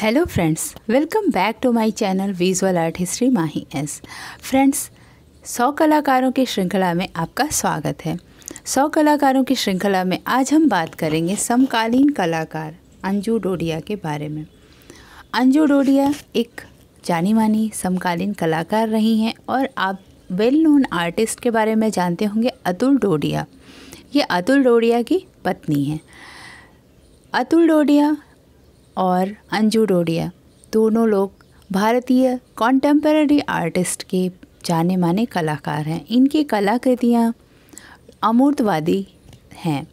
hello friends welcome back to my channel visual art history Mahi S friends सौ कलाकारों की श्रृंखला में आपका स्वागत है सौ कलाकारों की श्रृंखला में आज हम बात करेंगे समकालीन कलाकार अंजू डोडिया के बारे में अंजू डोडिया एक जानी मानी समकालीन कलाकार रही हैं और आप वेल नोन आर्टिस्ट के बारे में जानते होंगे अतुल डोडिया ये अतुल डोडिया की पत्नी हैं अतुल डोडिया और अंजू डोडिया दोनों लोग भारतीय कॉन्टेम्प्रेरी आर्टिस्ट के जाने माने कलाकार हैं इनकी कलाकृतियाँ अमूर्तवादी हैं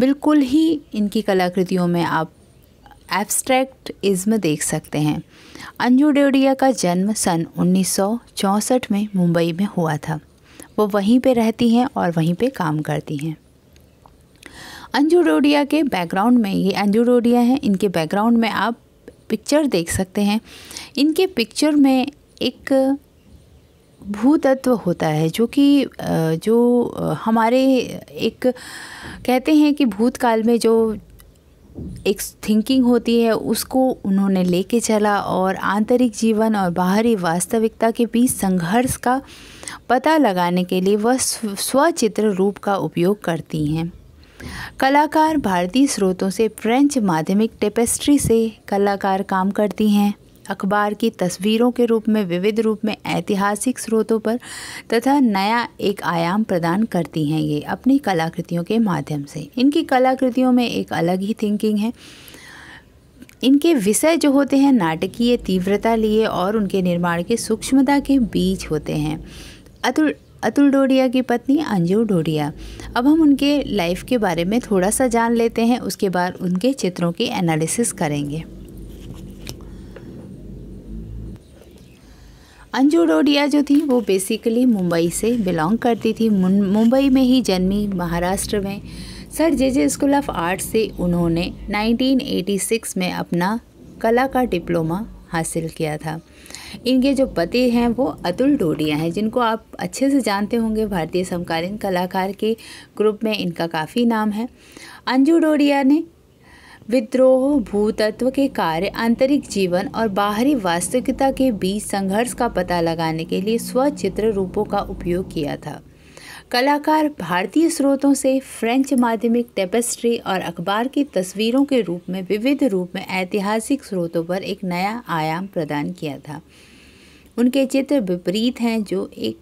बिल्कुल ही इनकी कलाकृतियों में आप एब्स्ट्रैक्ट इज्म देख सकते हैं अंजू डेवडिया का जन्म सन 1964 में मुंबई में हुआ था वो वहीं पे रहती हैं और वहीं पे काम करती हैं अंजूरोडिया के बैकग्राउंड में ये अंजूरोडिया है इनके बैकग्राउंड में आप पिक्चर देख सकते हैं इनके पिक्चर में एक भूतत्व होता है जो कि जो हमारे एक कहते हैं कि भूतकाल में जो एक थिंकिंग होती है उसको उन्होंने लेके चला और आंतरिक जीवन और बाहरी वास्तविकता के बीच संघर्ष का पता लगाने के लिए वह स्वचित्र रूप का उपयोग करती हैं कलाकार भारतीय स्रोतों से फ्रेंच माध्यमिक टेपेस्ट्री से कलाकार काम करती हैं अखबार की तस्वीरों के रूप में विविध रूप में ऐतिहासिक स्रोतों पर तथा नया एक आयाम प्रदान करती हैं ये अपनी कलाकृतियों के माध्यम से इनकी कलाकृतियों में एक अलग ही थिंकिंग है इनके विषय जो होते हैं नाटकीय तीव्रता लिए और उनके निर्माण के सूक्ष्मता के बीच होते हैं अतुल अतुल डोडिया की पत्नी अंजू डोडिया अब हम उनके लाइफ के बारे में थोड़ा सा जान लेते हैं उसके बाद उनके चित्रों की एनालिसिस करेंगे अंजू डोडिया जो थी वो बेसिकली मुंबई से बिलोंग करती थी मुंबई में ही जन्मी महाराष्ट्र में sir J J school of art से उन्होंने 1986 में अपना कला का डिप्लोमा हासिल किया था इनके जो पति हैं वो अतुल डोडिया हैं जिनको आप अच्छे से जानते होंगे भारतीय समकालीन कलाकार के ग्रुप में इनका काफ़ी नाम है अंजू डोडिया ने विद्रोह भूतत्व के कार्य आंतरिक जीवन और बाहरी वास्तविकता के बीच संघर्ष का पता लगाने के लिए स्वचित्र रूपों का उपयोग किया था कलाकार भारतीय स्रोतों से फ्रेंच माध्यमिक टेपेस्ट्री और अखबार की तस्वीरों के रूप में विविध रूप में ऐतिहासिक स्रोतों पर एक नया आयाम प्रदान किया था उनके चित्र विपरीत हैं जो एक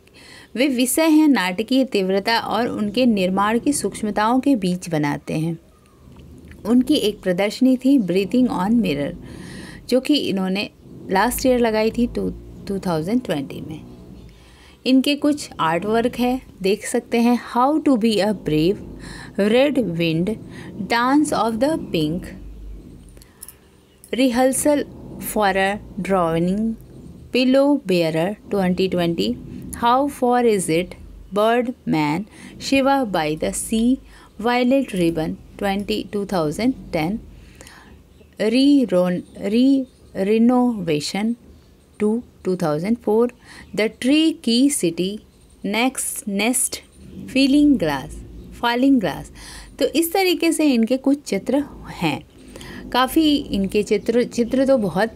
वे विषय हैं नाटकीय तीव्रता और उनके निर्माण की सूक्ष्मताओं के बीच बनाते हैं उनकी एक प्रदर्शनी थी ब्रीथिंग ऑन मिरर जो कि इन्होंने लास्ट ईयर लगाई थी टू 2020 में इनके कुछ आर्ट वर्क है देख सकते हैं how to be a brave red wind dance of the pink rehearsal for a drawing pillow bearer 2020 how far is it bird man Shiva by the sea violet ribbon 20 2010 re रोन re renovation two two thousand four the tree की city next nest feeling grass falling grass तो इस तरीके से इनके कुछ चित्र हैं काफ़ी इनके चित्र चित्र तो बहुत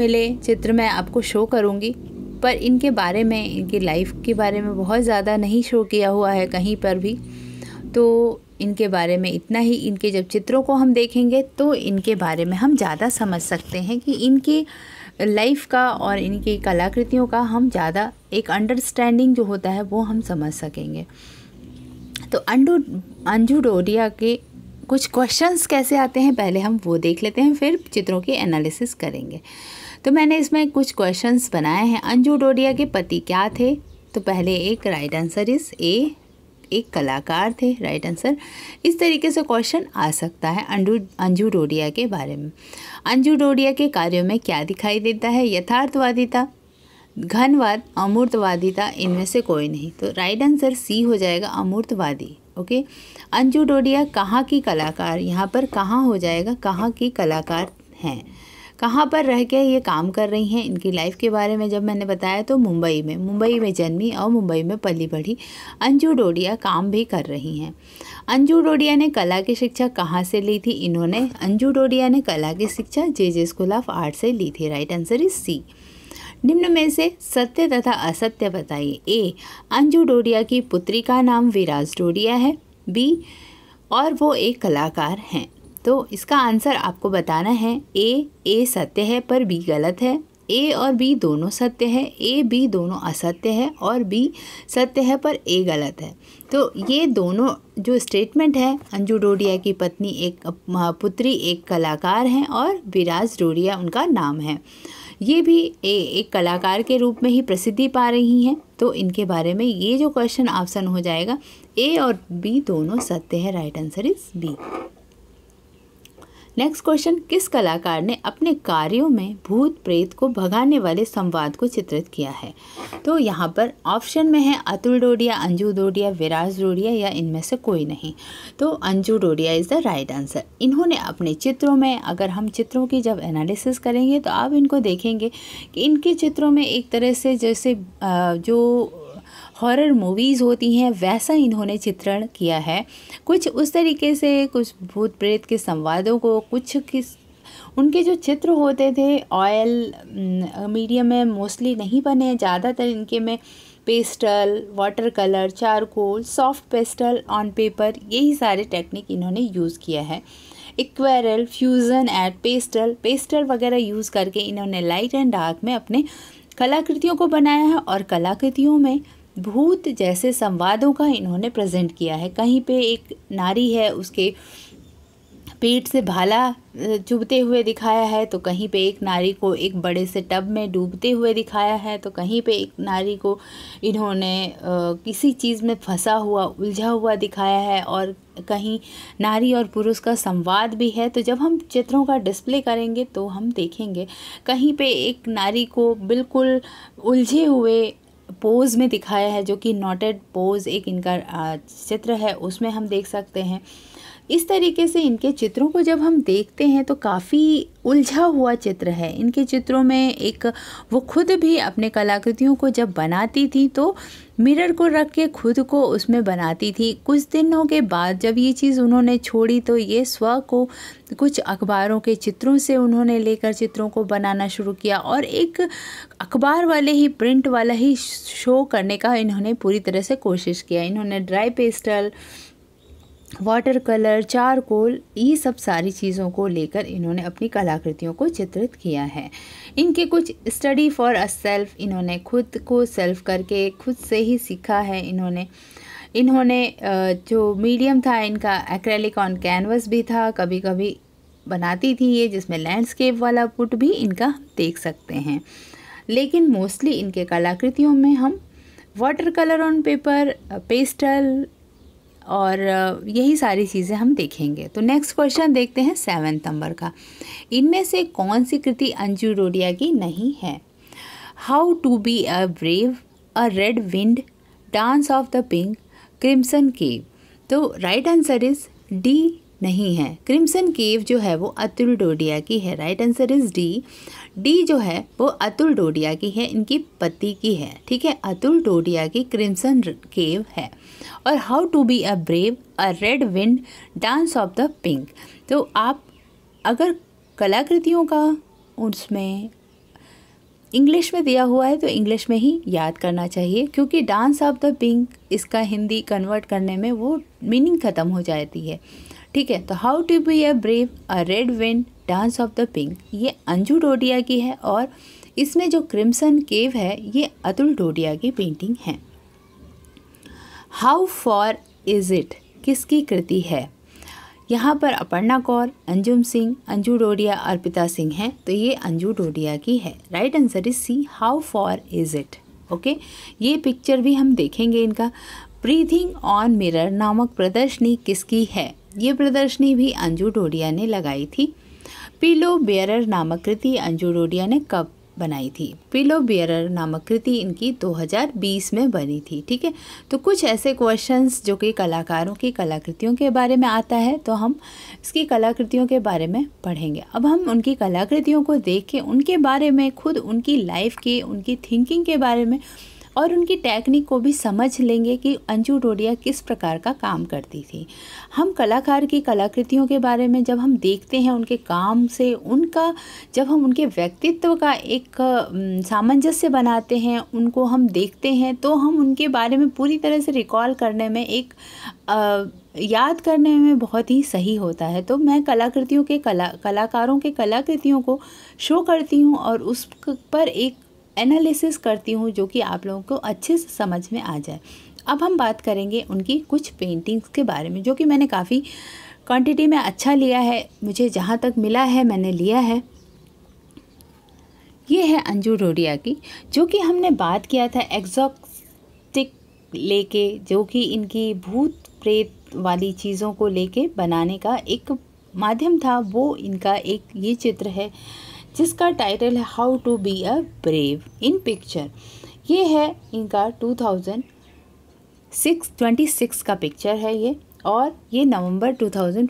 मिले चित्र मैं आपको शो करूँगी पर इनके बारे में इनकी लाइफ के बारे में बहुत ज़्यादा नहीं शो किया हुआ है कहीं पर भी तो इनके बारे में इतना ही इनके जब चित्रों को हम देखेंगे तो इनके बारे में हम ज़्यादा समझ सकते हैं कि इनके लाइफ का और इनकी कलाकृतियों का हम ज़्यादा एक अंडरस्टैंडिंग जो होता है वो हम समझ सकेंगे तो अंडू अंजू डोरिया के कुछ क्वेश्चंस कैसे आते हैं पहले हम वो देख लेते हैं फिर चित्रों के एनालिसिस करेंगे तो मैंने इसमें कुछ क्वेश्चंस बनाए हैं अंजू डोरिया के पति क्या थे तो पहले एक राइट आंसर इज़ ए एक कलाकार थे राइट आंसर इस तरीके से क्वेश्चन आ सकता है अंजू अंजू डोडिया के बारे में अंजू डोडिया के कार्यों में क्या दिखाई देता है यथार्थवादिता घनवाद अमूर्तवादिता इनमें से कोई नहीं तो राइट आंसर सी हो जाएगा अमूर्तवादी ओके अंजू डोडिया कहाँ की कलाकार यहाँ पर कहाँ हो जाएगा कहाँ की कलाकार हैं कहाँ पर रह के ये काम कर रही हैं इनकी लाइफ के बारे में जब मैंने बताया तो मुंबई में मुंबई में जन्मी और मुंबई में पली बढ़ी अंजू डोडिया काम भी कर रही हैं अंजू डोडिया ने कला की शिक्षा कहाँ से ली थी इन्होंने अंजू डोडिया ने कला की शिक्षा J J school of art से ली थी राइट आंसर इज सी निम्न में से सत्य तथा असत्य बताइए ए अंजू डोडिया की पुत्री का नाम विराज डोडिया है बी और वो एक कलाकार हैं तो इसका आंसर आपको बताना है ए ए सत्य है पर बी गलत है ए और बी दोनों सत्य है ए बी दोनों असत्य है और बी सत्य है पर ए गलत है तो ये दोनों जो स्टेटमेंट है अंजू डोडिया की पत्नी एक पुत्री एक कलाकार हैं और विराज डोडिया उनका नाम है ये भी ए, एक कलाकार के रूप में ही प्रसिद्धि पा रही हैं तो इनके बारे में ये जो क्वेश्चन ऑप्शन हो जाएगा ए और बी दोनों सत्य है right answer is B next question किस कलाकार ने अपने कार्यों में भूत प्रेत को भगाने वाले संवाद को चित्रित किया है तो यहाँ पर ऑप्शन में है अतुल डोडिया अंजू डोडिया विराज डोडिया या इनमें से कोई नहीं तो Anju Dodiya is the right answer इन्होंने अपने चित्रों में अगर हम चित्रों की जब एनालिसिस करेंगे तो आप इनको देखेंगे कि इनके चित्रों में एक तरह से जैसे जो हॉरर मूवीज़ होती हैं वैसा इन्होंने चित्रण किया है कुछ उस तरीके से कुछ भूत प्रेत के संवादों को कुछ किस उनके जो चित्र होते थे ऑयल मीडियम में मोस्टली नहीं बने ज़्यादातर इनके में pastel water colour charcoal soft pastel on paper यही सारे टेक्निक इन्होंने यूज़ किया है aquarelle fusion at pastel pastel वगैरह यूज़ करके इन्होंने लाइट एंड डार्क में अपने कलाकृतियों को बनाया है और कलाकृतियों में भूत जैसे संवादों का इन्होंने प्रेजेंट किया है कहीं पे एक नारी है उसके पेट से भाला चुभते हुए दिखाया है तो कहीं पे एक नारी को एक बड़े से टब में डूबते हुए दिखाया है तो कहीं पे एक नारी को इन्होंने किसी चीज़ में फंसा हुआ उलझा हुआ दिखाया है और कहीं नारी और पुरुष का संवाद भी है तो जब हम चित्रों का डिस्प्ले करेंगे तो हम देखेंगे कहीं पे एक नारी को बिल्कुल उलझे हुए पोज़ में दिखाया है जो कि नॉटेड पोज़ एक इनका चित्र है उसमें हम देख सकते हैं इस तरीके से इनके चित्रों को जब हम देखते हैं तो काफ़ी उलझा हुआ चित्र है इनके चित्रों में एक वो खुद भी अपने कलाकृतियों को जब बनाती थी तो मिरर को रख के खुद को उसमें बनाती थी कुछ दिनों के बाद जब ये चीज़ उन्होंने छोड़ी तो ये स्व को कुछ अखबारों के चित्रों से उन्होंने लेकर चित्रों को बनाना शुरू किया और एक अखबार वाले ही प्रिंट वाला ही शो करने का इन्होंने पूरी तरह से कोशिश किया इन्होंने dry pastel water colour charcoal ये सब सारी चीज़ों को लेकर इन्होंने अपनी कलाकृतियों को चित्रित किया है इनके कुछ स्टडी फॉर अ सेल्फ इन्होंने खुद को सेल्फ करके खुद से ही सीखा है इन्होंने इन्होंने जो मीडियम था इनका एक्रेलिक ऑन कैनवस भी था कभी कभी बनाती थी ये जिसमें लैंडस्केप वाला पुट भी इनका देख सकते हैं लेकिन मोस्टली इनके कलाकृतियों में हम water colour on paper pastel और यही सारी चीज़ें हम देखेंगे तो नेक्स्ट क्वेश्चन देखते हैं सेवन्थ नंबर का इनमें से कौन सी कृति अंजू रोडिया की नहीं है how to be a brave a red wind dance of the pink crimson cave तो राइट आंसर इज़ डी नहीं है क्रिम्सन केव जो है वो अतुल डोडिया की है right answer is D D जो है वो अतुल डोडिया की है इनकी पति की है ठीक है अतुल डोडिया की क्रिम्सन केव है और how to be a brave a red wind dance of the pink तो आप अगर कलाकृतियों का उसमें इंग्लिश में दिया हुआ है तो इंग्लिश में ही याद करना चाहिए क्योंकि डांस ऑफ द पिंक इसका हिंदी कन्वर्ट करने में वो मीनिंग ख़त्म हो जाती है ठीक है तो how to be a brave a red wind dance of the pink ये अंजू डोडिया की है और इसमें जो क्रिम्सन केव है ये अतुल डोडिया की पेंटिंग है हाउ फॉर इज़ इट किसकी कृति है यहाँ पर अपर्णा कौर अंजुम सिंह अंजू डोडिया अर्पिता सिंह हैं तो ये अंजू डोडिया की है right answer is C how far is it okay ये पिक्चर भी हम देखेंगे इनका ब्रीथिंग ऑन मिरर नामक प्रदर्शनी किसकी है ये प्रदर्शनी भी अंजू डोडिया ने लगाई थी पीलो बेयरर नामक कृति अंजू डोडिया ने कब बनाई थी पिलो बियरर नामक कृति इनकी 2020 में बनी थी ठीक है तो कुछ ऐसे क्वेश्चंस जो कि कलाकारों की कलाकृतियों के बारे में आता है तो हम इसकी कलाकृतियों के बारे में पढ़ेंगे अब हम उनकी कलाकृतियों को देख के उनके बारे में खुद उनकी लाइफ के उनकी थिंकिंग के बारे में और उनकी टेक्निक को भी समझ लेंगे कि अंजू डोडिया किस प्रकार का काम करती थी हम कलाकार की कलाकृतियों के बारे में जब हम देखते हैं उनके काम से उनका जब हम उनके व्यक्तित्व का एक सामंजस्य बनाते हैं उनको हम देखते हैं तो हम उनके बारे में पूरी तरह से रिकॉल करने में एक आ, याद करने में बहुत ही सही होता है तो मैं कलाकृतियों के कला कलाकारों के कलाकृतियों को शो करती हूँ और उस पर एक एनालिसिस करती हूँ जो कि आप लोगों को अच्छे से समझ में आ जाए अब हम बात करेंगे उनकी कुछ पेंटिंग्स के बारे में जो कि मैंने काफ़ी क्वांटिटी में अच्छा लिया है मुझे जहाँ तक मिला है मैंने लिया है ये है अंजू डोरिया की जो कि हमने बात किया था एग्जॉक्टिक लेके जो कि इनकी भूत प्रेत वाली चीज़ों को लेके बनाने का एक माध्यम था वो इनका एक ये चित्र है जिसका टाइटल है how to be a brave इन पिक्चर ये है इनका two thousand six twenty six का पिक्चर है ये और ये November two thousand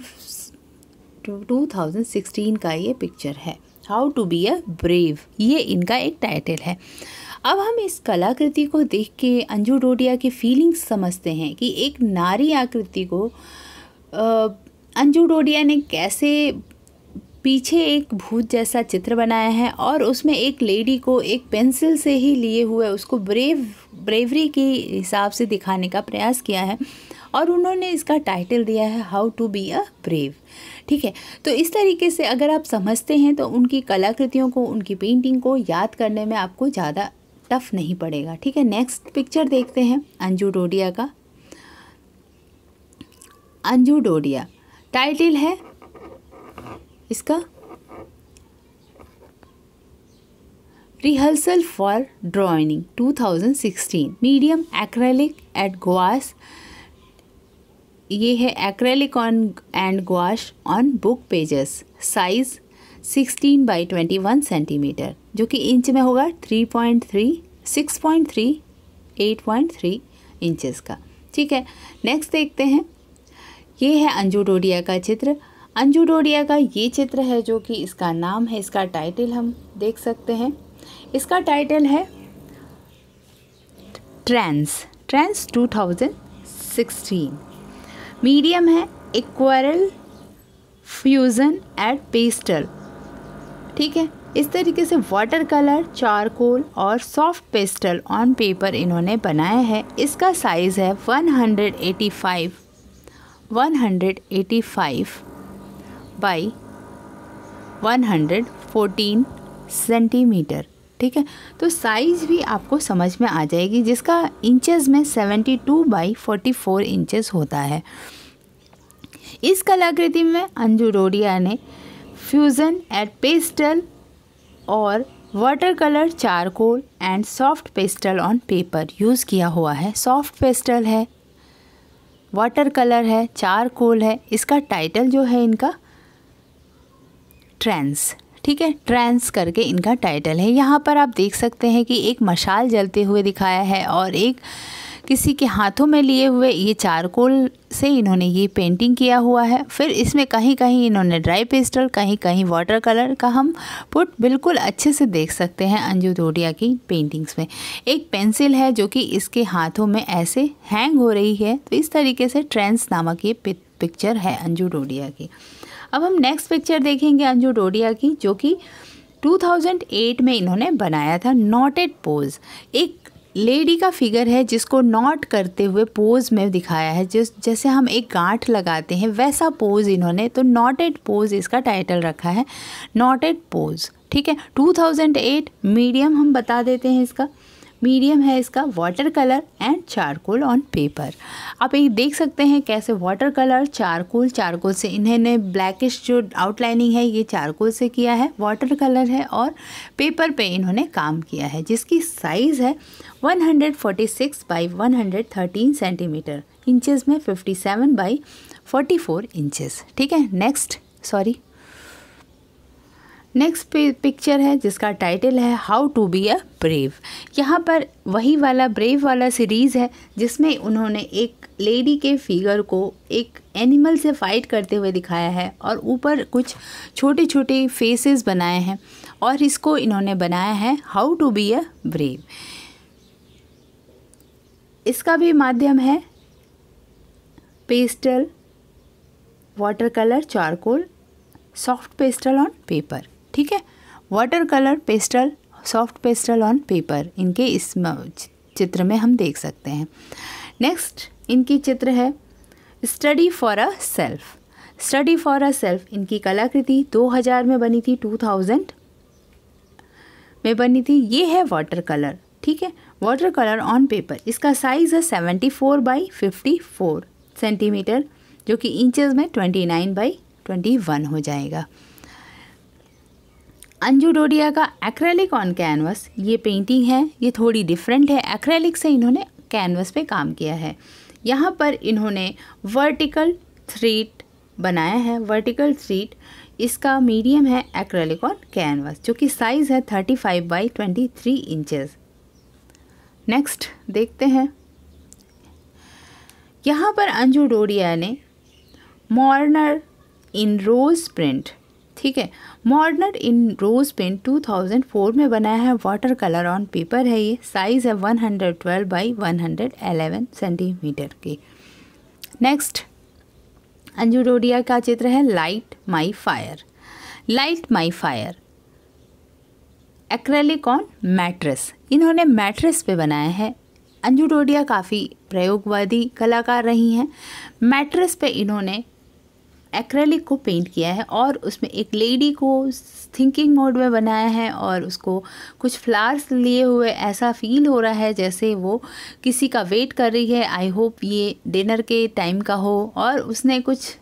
two thousand sixteen का ये पिक्चर है how to be a brave ये इनका एक टाइटल है अब हम इस कलाकृति को देख के अंजू डोडिया की फीलिंग्स समझते हैं कि एक नारी आकृति को अंजू डोडिया ने कैसे पीछे एक भूत जैसा चित्र बनाया है और उसमें एक लेडी को एक पेंसिल से ही लिए हुए उसको ब्रेव ब्रेवरी के हिसाब से दिखाने का प्रयास किया है और उन्होंने इसका टाइटल दिया है how to be a brave ठीक है तो इस तरीके से अगर आप समझते हैं तो उनकी कलाकृतियों को उनकी पेंटिंग को याद करने में आपको ज़्यादा टफ नहीं पड़ेगा ठीक है नेक्स्ट पिक्चर देखते हैं अंजू डोडिया का अंजू डोडिया टाइटल है इसका rehearsal for drawing 2016 medium acrylic at gouache ये है acrylic on and gouache on book pages size 16 by 21 centimetre जो कि इंच में होगा 3.3 6.3 8.3 इंचेस का ठीक है नेक्स्ट देखते हैं ये है अंजू डोडिया का चित्र अंजू डोडिया का ये चित्र है जो कि इसका नाम है इसका टाइटल हम देख सकते हैं इसका टाइटल है ट्रेंस ट्रेंस 2016 मीडियम है इक्वरल फ्यूज़न एट पेस्टल ठीक है इस तरीके से वाटर कलर चारकोल और सॉफ्ट पेस्टल ऑन पेपर इन्होंने बनाया है इसका साइज़ है 185 185 बाई 114 सेंटीमीटर ठीक है तो साइज़ भी आपको समझ में आ जाएगी जिसका इंचेस में 72 बाई 44 इंचेस होता है इस कलाकृति में अंजू रोडिया ने फ्यूज़न एट पेस्टल और water colour charcoal and soft pastel on paper use किया हुआ है सॉफ्ट पेस्टल है वाटर कलर है चारकोल है इसका टाइटल जो है इनका ट्रेंस ठीक है ट्रेंस करके इनका टाइटल है यहाँ पर आप देख सकते हैं कि एक मशाल जलते हुए दिखाया है और एक किसी के हाथों में लिए हुए ये चारकोल से इन्होंने ये पेंटिंग किया हुआ है फिर इसमें कहीं कहीं इन्होंने ड्राई पेस्टल कहीं कहीं वाटर कलर का हम पुट बिल्कुल अच्छे से देख सकते हैं अंजू डोडिया की पेंटिंग्स में एक पेंसिल है जो कि इसके हाथों में ऐसे हैंग हो रही है तो इस तरीके से ट्रेंस नामक ये पिक्चर है अंजू डोडिया की अब हम नेक्स्ट पिक्चर देखेंगे अंजू डोडिया की जो कि 2008 में इन्होंने बनाया था नॉटेड पोज एक लेडी का फिगर है जिसको नॉट करते हुए पोज में दिखाया है जिस जैसे हम एक गांठ लगाते हैं वैसा पोज इन्होंने तो नॉटेड पोज इसका टाइटल रखा है नॉटेड पोज ठीक है 2008 मीडियम हम बता देते हैं इसका मीडियम है इसका water colour and charcoal on paper आप ये देख सकते हैं कैसे वाटर कलर चारकोल चारकोल से इन्होंने ब्लैकिश जो आउटलाइनिंग है ये चारकोल से किया है वाटर कलर है और पेपर पे इन्होंने काम किया है जिसकी साइज़ है 146 hundred forty six by one centimetre inches में 57 बाई 44 इंचेस ठीक है नेक्स्ट सॉरी नेक्स्ट पिक्चर है जिसका टाइटल है how to be a brave यहाँ पर वही वाला ब्रेव वाला सीरीज़ है जिसमें उन्होंने एक लेडी के फिगर को एक एनिमल से फाइट करते हुए दिखाया है और ऊपर कुछ छोटे छोटे फेसेस बनाए हैं और इसको इन्होंने बनाया है how to be a brave इसका भी माध्यम है pastel water colour charcoal soft pastel on paper ठीक है water colour pastel soft pastel on paper इनके इस चित्र में हम देख सकते हैं नेक्स्ट इनकी चित्र है study for a self study for a self इनकी कलाकृति 2000 में बनी थी 2000 में बनी थी ये है वाटर कलर ठीक है वाटर कलर ऑन पेपर इसका साइज़ है 74 फोर बाई फिफ्टी सेंटीमीटर जो कि इंचज़ में 29 बाई 21 हो जाएगा अंजू डोडिया का एक्रेलिक ऑन कैनवस ये पेंटिंग है ये थोड़ी डिफरेंट है एक्रेलिक से इन्होंने कैनवस पे काम किया है यहाँ पर इन्होंने वर्टिकल थ्रीट बनाया है वर्टिकल थ्रीट इसका मीडियम है एक्रेलिक ऑन कैनवस जो कि साइज़ है thirty five by twenty three inches next देखते हैं यहाँ पर अंजू डोडिया ने मॉर्नर इन रोज प्रिंट ठीक है मॉडर्न इन रोज़ पेन 2004 में बनाया है वाटर कलर ऑन पेपर है ये साइज़ है 112 hundred twelve by one centimetre की नेक्स्ट अंजू डोडिया का चित्र है light my fire light my fire acrylic on mattress इन्होंने मैट्रेस पे बनाया है अंजू डोडिया काफ़ी प्रयोगवादी कलाकार रही हैं मैट्रेस पे इन्होंने एक्रेलिक को पेंट किया है और उसमें एक लेडी को थिंकिंग मोड में बनाया है और उसको कुछ फ्लावर्स लिए हुए ऐसा फील हो रहा है जैसे वो किसी का वेट कर रही है आई होप ये डिनर के टाइम का हो और उसने कुछ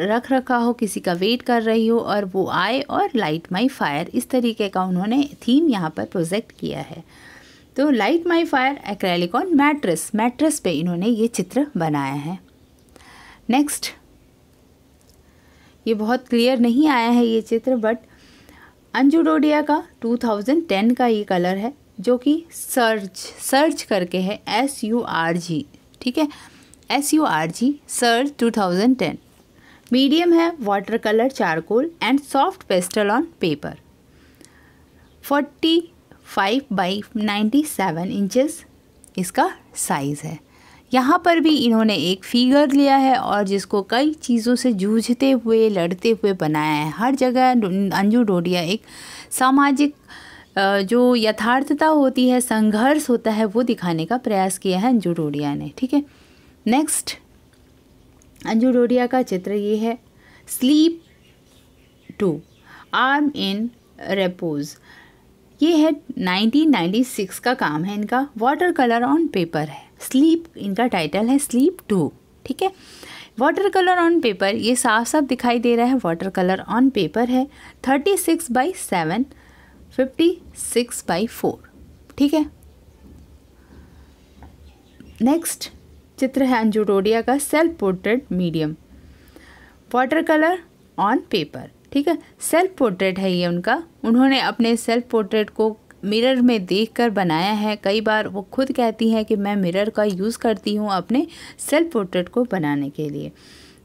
रख रखा हो किसी का वेट कर रही हो और वो आए और लाइट माई फायर इस तरीके का उन्होंने थीम यहाँ पर प्रोजेक्ट किया है तो light my fire acrylic on mattress mattress पे इन्होंने ये चित्र बनाया है नेक्स्ट ये बहुत क्लियर नहीं आया है ये चित्र बट अंजू डोडिया का 2010 का ये कलर है जो कि सर्च सर्च करके है एस यू आर जी ठीक है S U R G search two thousand ten medium है water colour charcoal and soft pastel on paper 45 five by ninety seven inches इसका साइज़ है यहाँ पर भी इन्होंने एक फिगर लिया है और जिसको कई चीज़ों से जूझते हुए लड़ते हुए बनाया है हर जगह अंजू डोडिया एक सामाजिक जो यथार्थता होती है संघर्ष होता है वो दिखाने का प्रयास किया है अंजू डोडिया ने ठीक है नेक्स्ट अंजू डोडिया का चित्र ये है sleep to arm in repose ये है 1996 का काम है इनका वाटर कलर ऑन पेपर है स्लीप इनका टाइटल है स्लीप टू ठीक है वाटर कलर ऑन पेपर ये साफ साफ दिखाई दे रहा है वाटर कलर ऑन पेपर है thirty six by seven fifty six by four ठीक है नेक्स्ट चित्र है अंजूटोडिया का self portrait medium water colour on paper ठीक है सेल्फ पोर्ट्रेट है ये उनका उन्होंने अपने सेल्फ पोर्ट्रेट को मिरर में देख कर बनाया है कई बार वो खुद कहती हैं कि मैं मिरर का यूज़ करती हूँ अपने सेल्फ पोर्ट्रेट को बनाने के लिए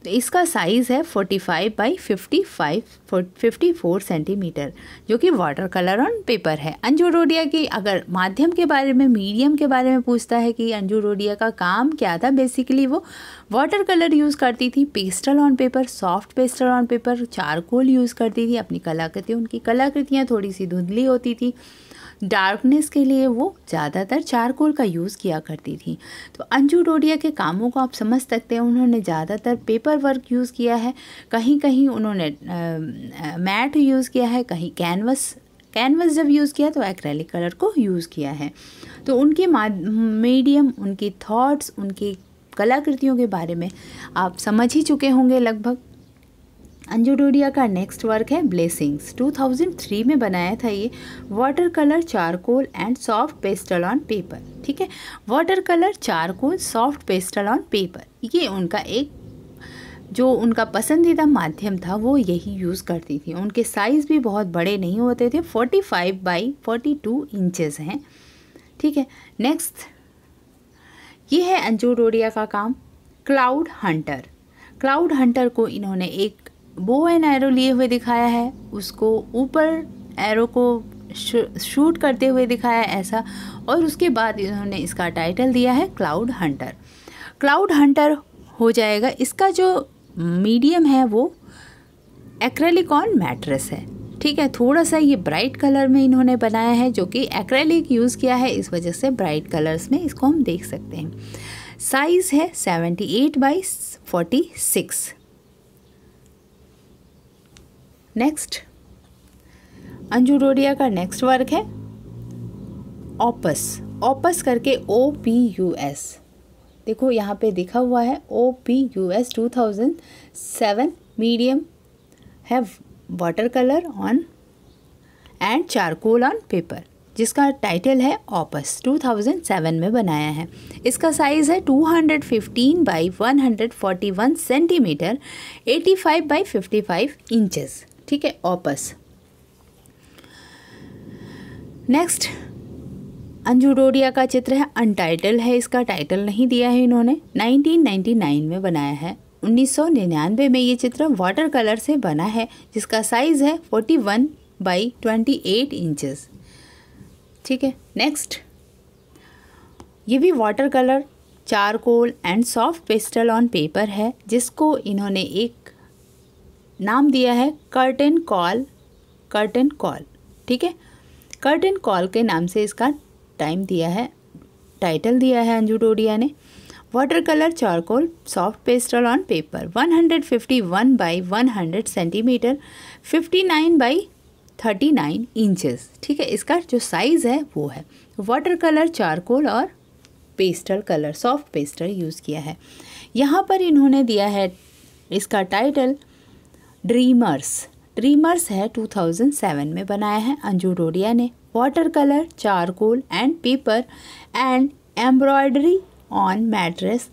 तो इसका साइज़ है 45 बाई फिफ्टी फाइव सेंटीमीटर जो कि वाटर कलर ऑन पेपर है अंजू रोडिया की अगर माध्यम के बारे में मीडियम के बारे में पूछता है कि अंजू रोडिया का काम क्या था बेसिकली वो वाटर कलर यूज़ करती थी pastel on paper soft pastel on paper charcoal use करती थी अपनी कलाकृति उनकी कलाकृतियाँ थोड़ी सी धुंधली होती थी डार्कनेस के लिए वो ज़्यादातर चारकोल का यूज़ किया करती थी तो अंजू डोडिया के कामों को आप समझ सकते हैं उन्होंने ज़्यादातर पेपर वर्क यूज़ किया है कहीं कहीं उन्होंने मैट यूज़ किया है कहीं कैनवस कैनवस जब यूज़ किया तो एक्रेलिक कलर को यूज़ किया है तो उनके मीडियम उनके थाट्स उनकी कलाकृतियों के बारे में आप समझ ही चुके होंगे लगभग अंजू डोडिया का नेक्स्ट वर्क है ब्लेसिंग्स 2003 में बनाया था ये water colour charcoal and soft pastel on paper ठीक है water colour charcoal soft pastel on paper ये उनका एक जो उनका पसंदीदा माध्यम था वो यही यूज़ करती थी उनके साइज़ भी बहुत बड़े नहीं होते थे 45 five by forty two inches हैं ठीक है नेक्स्ट ये है अंजू डोडिया का काम क्लाउड हंटर क्लाउड हंटर को इन्होंने एक बो एंड एरो लिए हुए दिखाया है उसको ऊपर एरो को शूट करते हुए दिखाया ऐसा और उसके बाद इन्होंने इसका टाइटल दिया है क्लाउड हंटर क्लाउड हंटर हो जाएगा इसका जो मीडियम है वो एक्रेलिक ऑन मैट्रेस है ठीक है थोड़ा सा ये ब्राइट कलर में इन्होंने बनाया है जो कि एक्रेलिक यूज़ किया है इस वजह से ब्राइट कलर्स में इसको हम देख सकते हैं साइज़ है seventy eight by forty six next Anju Dodiya का नेक्स्ट वर्क है ओपस ओपस करके ओ पी यू एस देखो यहाँ पे दिखा हुआ है O P U S two thousand seven medium है water colour on and charcoal on paper जिसका टाइटल है थाउजेंड 2007 में बनाया है इसका साइज़ है 215 by one centimetre 85 by five inches ठीक है ऑपस नेक्स्ट अंजूडोडिया का चित्र है अनटाइटल है इसका टाइटल नहीं दिया है इन्होंने 1999 में बनाया है 1999 में ये चित्र वाटर कलर से बना है जिसका साइज़ है 41 वन बाई ट्वेंटी एट ठीक है नेक्स्ट ये भी water colour charcoal and soft pastel on paper है जिसको इन्होंने एक नाम दिया है कर्टन कॉल कर्टन कॉल ठीक है कर्टन कॉल के नाम से इसका टाइम दिया है टाइटल दिया है अंजू डोडिया ने water colour charcoal soft pastel on paper 151 by 100 centimetre 59 by 39 inches ठीक है इसका जो साइज़ है वो है वाटर कलर चारकोल और pastel colour soft pastel use किया है यहाँ पर इन्होंने दिया है इसका टाइटल ड्रीमर्स ड्रीमर्स है 2007 में बनाया है अंजू डोडिया ने water colour charcoal and paper and embroidery on mattress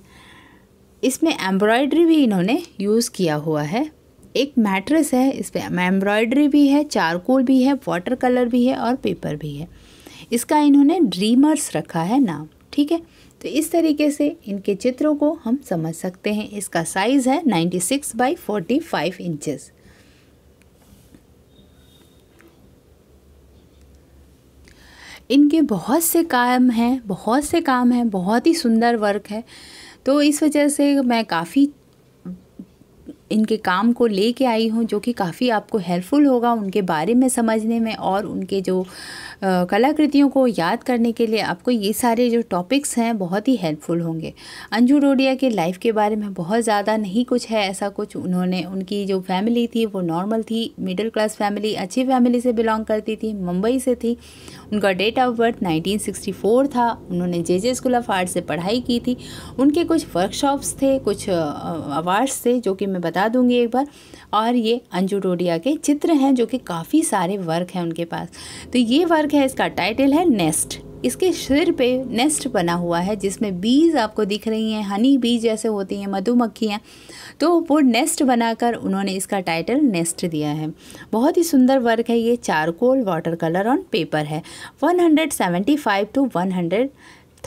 इसमें एम्ब्रॉयडरी भी इन्होंने यूज़ किया हुआ है एक मैट्रेस है इस पर एम्ब्रॉयडरी भी है चारकोल भी है वाटर कलर भी है और पेपर भी है इसका इन्होंने ड्रीमर्स रखा है नाम ठीक है तो इस तरीके से इनके चित्रों को हम समझ सकते हैं इसका साइज़ है 96 सिक्स बाई फोर्टी इंचज़ इनके बहुत से काम हैं बहुत से काम हैं बहुत ही सुंदर वर्क है तो इस वजह से मैं काफ़ी इनके काम को ले के आई हूँ जो कि काफ़ी आपको हेल्पफुल होगा उनके बारे में समझने में और उनके जो कलाकृतियों को याद करने के लिए आपको ये सारे जो टॉपिक्स हैं बहुत ही हेल्पफुल होंगे अंजू डोडिया के लाइफ के बारे में बहुत ज़्यादा नहीं कुछ है ऐसा कुछ उन्होंने उनकी जो फैमिली थी वो नॉर्मल थी मिडिल क्लास फैमिली अच्छी फैमिली से बिलोंग करती थी मुंबई से थी उनका डेट ऑफ बर्थ 1964 था उन्होंने J J school of art से पढ़ाई की थी उनके कुछ वर्कशॉप्स थे कुछ अवार्ड्स थे जो कि मैं बता दूंगी एक बार और ये अंजू डोडिया के चित्र हैं जो कि काफ़ी सारे वर्क हैं उनके पास तो ये वर्क है इसका टाइटल है नेस्ट इसके सिर पे नेस्ट बना हुआ है जिसमें बीज आपको दिख रही हैं हनी बीज जैसे होती हैं मधुमक्खियाँ तो वो नेस्ट बनाकर उन्होंने इसका टाइटल नेस्ट दिया है बहुत ही सुंदर वर्क है ये charcoal water colour on paper है 175 टू 113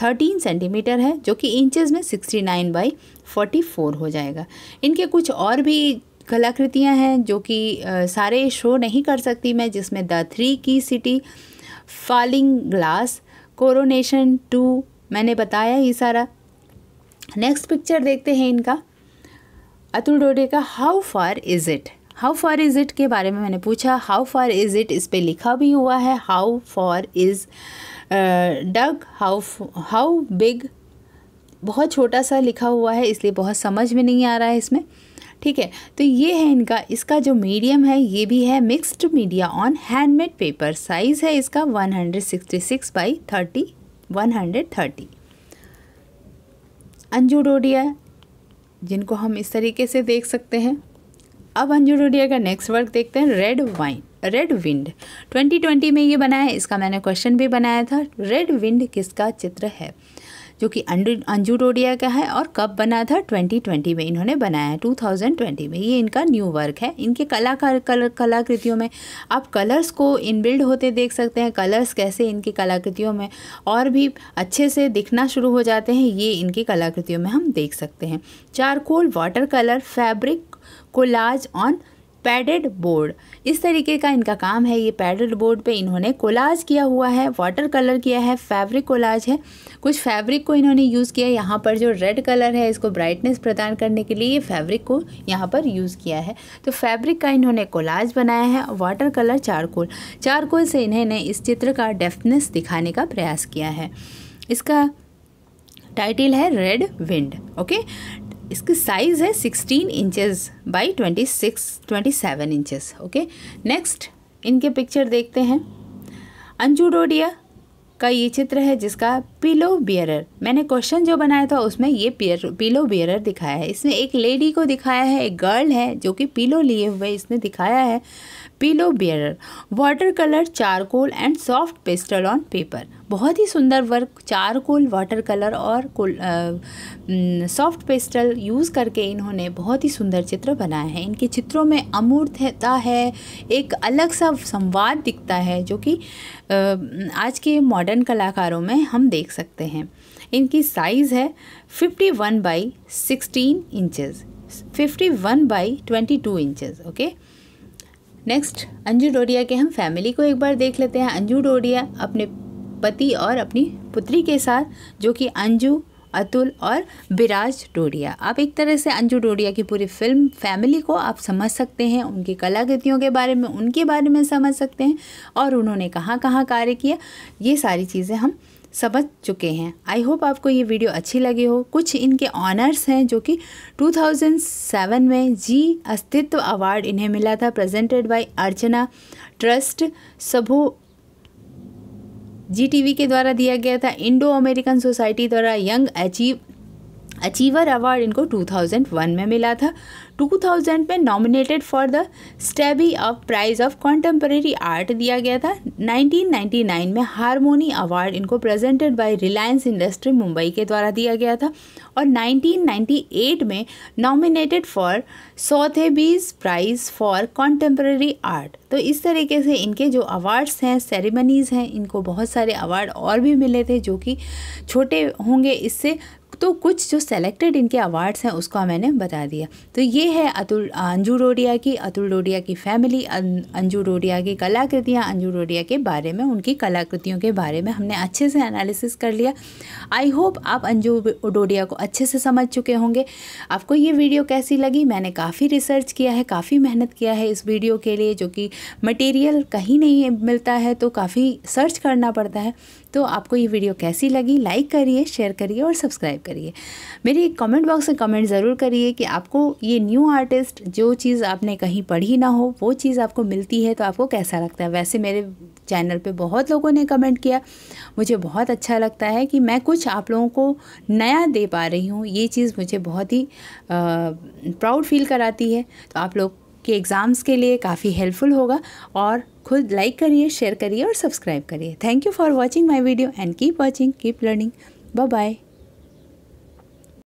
थर्टीन सेंटीमीटर है जो कि इंचेस में sixty nine by forty four हो जाएगा इनके कुछ और भी कलाकृतियाँ हैं जो कि सारे शो नहीं कर सकती मैं जिसमें द थ्री की city falling glass coronation two मैंने बताया ये सारा नेक्स्ट पिक्चर देखते हैं इनका अतुल डोडे का how far is it how far is it के बारे में मैंने पूछा हाउ फार इज़ इट इस पर लिखा भी हुआ है how far is dug how how big बहुत छोटा सा लिखा हुआ है इसलिए बहुत समझ में नहीं आ रहा है इसमें ठीक है तो ये है इनका इसका जो मीडियम है ये भी है mixed media on handmade paper size है इसका 166 hundred sixty six by thirty one hundred thirty जिनको हम इस तरीके से देख सकते हैं अब डोडिया का नेक्स्ट वर्क देखते हैं रेड वाइन रेड विंड 2020 में ये बनाया है इसका मैंने क्वेश्चन भी बनाया था रेड विंड किसका चित्र है जो कि अंजू डोडिया का है और कब बना था 2020 में इन्होंने बनाया है 2020 में ये इनका न्यू वर्क है इनके कलाकार कल, कलाकृतियों में आप कलर्स को इनबिल्ड होते देख सकते हैं कलर्स कैसे इनकी कलाकृतियों में और भी अच्छे से दिखना शुरू हो जाते हैं ये इनकी कलाकृतियों में हम देख सकते हैं charcoal water colour fabric collage on padded board इस तरीके का इनका काम है ये पैडेड बोर्ड पे इन्होंने कोलाज किया हुआ है वाटर कलर किया है फैब्रिक कोलाज है कुछ फैब्रिक को इन्होंने यूज़ किया यहाँ पर जो रेड कलर है इसको ब्राइटनेस प्रदान करने के लिए ये फैब्रिक को यहाँ पर यूज़ किया है तो फैब्रिक का इन्होंने कोलाज बनाया है वाटर कलर चारकोल चारकोल से इन्होंने इस चित्र का डेफनेस दिखाने का प्रयास किया है इसका टाइटल है रेड विंड ओके इसकी साइज़ है sixteen inches by twenty six twenty seven inches okay next इनके पिक्चर देखते हैं अंजू डोडिया का ये चित्र है जिसका पिलो बियरर मैंने क्वेश्चन जो बनाया था उसमें ये पियर पिलो बियरर दिखाया है इसमें एक लेडी को दिखाया है एक गर्ल है जो कि पिलो लिए हुए इसने दिखाया है pillow bear water colour charcoal and soft pastel on paper बहुत ही सुंदर वर्क चारकोल वाटर कलर और सॉफ्ट पेस्टल यूज़ करके इन्होंने बहुत ही सुंदर चित्र बनाए हैं इनके चित्रों में अमूर्तता है एक अलग सा संवाद दिखता है जो कि uh, आज के मॉडर्न कलाकारों में हम देख सकते हैं इनकी साइज़ है 51 by 16 inches 51 by 22 inches okay next Anju Dodiya के हम फैमिली को एक बार देख लेते हैं अंजू डोडिया अपने पति और अपनी पुत्री के साथ जो कि अंजू अतुल और बिराज डोडिया आप एक तरह से अंजू डोडिया की पूरी फिल्म फैमिली को आप समझ सकते हैं उनकी कलाकृतियों के बारे में उनके बारे में समझ सकते हैं और उन्होंने कहाँ कहाँ कार्य किया ये सारी चीज़ें हम समझ चुके हैं आई होप आपको ये वीडियो अच्छी लगी हो कुछ इनके ऑनर्स हैं जो कि 2007 में जी अस्तित्व अवार्ड इन्हें मिला था प्रेजेंटेड बाय अर्चना ट्रस्ट सबो जी टीवी के द्वारा दिया गया था इंडो अमेरिकन सोसाइटी द्वारा यंग अचीव अचीवर अवार्ड इनको 2001 में मिला था 2000 में nominated for the Sotheby's of prize of contemporary art दिया गया था 1999 में हारमोनी अवार्ड इनको presented by Reliance Industry Mumbai के द्वारा दिया गया था और 1998 में nominated for Sotheby's prize for contemporary art तो इस तरीके से इनके जो अवार्ड्स हैं सेरेमनीज़ हैं इनको बहुत सारे अवार्ड और भी मिले थे जो कि छोटे होंगे इससे तो कुछ जो सेलेक्टेड इनके अवार्ड्स हैं उसका मैंने बता दिया तो ये है अतुल अंजू डोडिया की अतुल डोडिया की फैमिली अं, अंजू डोडिया की कलाकृतियाँ अंजू डोडिया के बारे में उनकी कलाकृतियों के बारे में हमने अच्छे से एनालिसिस कर लिया आई होप आप अंजू डोडिया को अच्छे से समझ चुके होंगे आपको ये वीडियो कैसी लगी मैंने काफ़ी रिसर्च किया है काफ़ी मेहनत किया है इस वीडियो के लिए जो कि मटेरियल कहीं नहीं मिलता है तो काफ़ी सर्च करना पड़ता है तो आपको ये वीडियो कैसी लगी लाइक करिए शेयर करिए और सब्सक्राइब करिए मेरे कमेंट बॉक्स में कमेंट ज़रूर करिए कि आपको ये न्यू आर्टिस्ट जो चीज़ आपने कहीं पढ़ी ना हो वो चीज़ आपको मिलती है तो आपको कैसा लगता है वैसे मेरे चैनल पे बहुत लोगों ने कमेंट किया मुझे बहुत अच्छा लगता है कि मैं कुछ आप लोगों को नया दे पा रही हूँ ये चीज़ मुझे बहुत ही प्राउड फील कराती है तो आप लोग कि एग्ज़ाम्स के लिए काफ़ी हेल्पफुल होगा और खुद लाइक करिए शेयर करिए और सब्सक्राइब करिए thank you for watching my video and keep watching keep learning bye bye